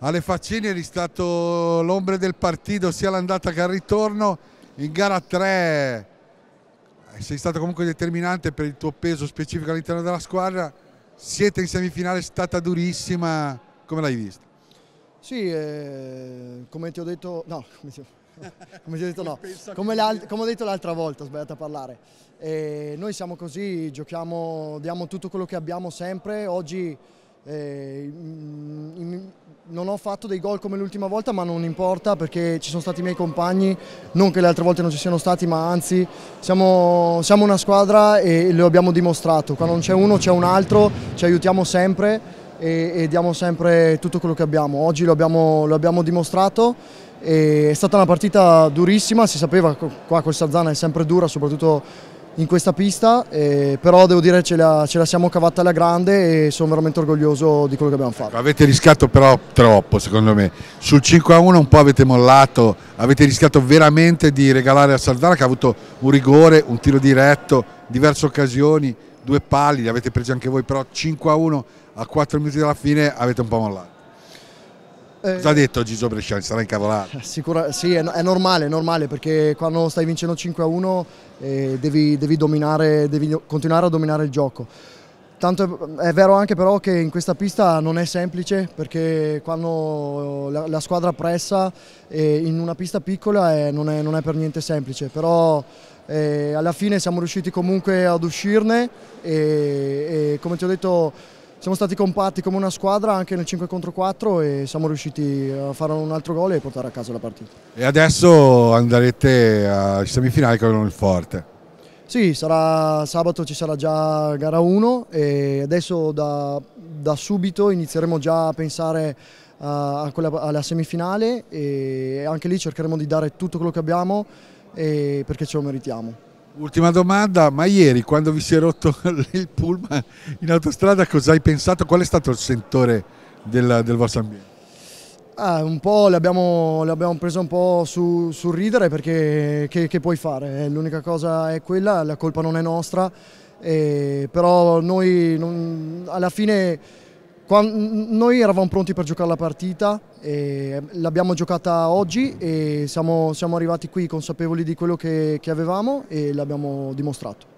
alle faccine è stato l'ombra del partito sia l'andata che il ritorno. In gara 3 eh, sei stato comunque determinante per il tuo peso specifico all'interno della squadra. Siete in semifinale, è stata durissima. Come l'hai vista? Sì, eh, come ti ho detto, no, come ti ho, come ti ho detto no, come, come ho detto l'altra volta, ho sbagliato a parlare. Eh, noi siamo così, giochiamo, diamo tutto quello che abbiamo sempre. Oggi eh, in, in, non ho fatto dei gol come l'ultima volta, ma non importa perché ci sono stati i miei compagni, non che le altre volte non ci siano stati, ma anzi siamo, siamo una squadra e lo abbiamo dimostrato. Quando non c'è uno c'è un altro, ci aiutiamo sempre e, e, diamo sempre tutto quello che abbiamo. Oggi lo abbiamo, lo abbiamo dimostrato è stata una partita durissima, si sapeva qua col Sazzana è sempre dura, soprattutto in questa pista, eh, però devo dire ce la, ce la siamo cavata alla grande e sono veramente orgoglioso di quello che abbiamo fatto. avete rischiato però troppo secondo me, sul 5 a 1 un po' avete mollato, avete rischiato veramente di regalare a Sardara che ha avuto un rigore, un tiro diretto, diverse occasioni, due pali, li avete presi anche voi, però 5 a 1 a 4 minuti dalla fine avete un po' mollato. Eh, Cosa ha detto Gigio Bresciani? Sarà incavolato? Sicura, sì, è, è, normale, è normale perché quando stai vincendo 5-1 eh, devi, devi, dominare, devi continuare a dominare il gioco. Tanto è, è vero anche però che in questa pista non è semplice perché quando la, la squadra pressa eh, in una pista piccola eh, non, è, non, è, per niente semplice, però eh, alla fine siamo riusciti comunque ad uscirne e, e come ti ho detto siamo stati compatti come una squadra anche nel 5 contro 4 e siamo riusciti a fare un altro gol e portare a casa la partita. E adesso andrete ai semifinali con il Forte? Sì, sarà, sabato ci sarà già gara 1 e adesso da, da subito inizieremo già a pensare eh, a quella, alla semifinale e anche lì cercheremo di dare tutto quello che abbiamo perché ce lo meritiamo. Ultima domanda, ma ieri quando vi si è rotto il pullman in autostrada cosa hai pensato? Qual è stato il sentore del, del vostro ambiente? Ah, un po' l'abbiamo, preso un po' sul ridere perché che, che puoi fare? Eh, l'unica cosa è quella, la colpa non è nostra, eh, però noi non, alla fine noi eravamo pronti per giocare la partita, l'abbiamo giocata oggi e siamo, siamo, arrivati qui consapevoli di quello che, che avevamo e l'abbiamo dimostrato.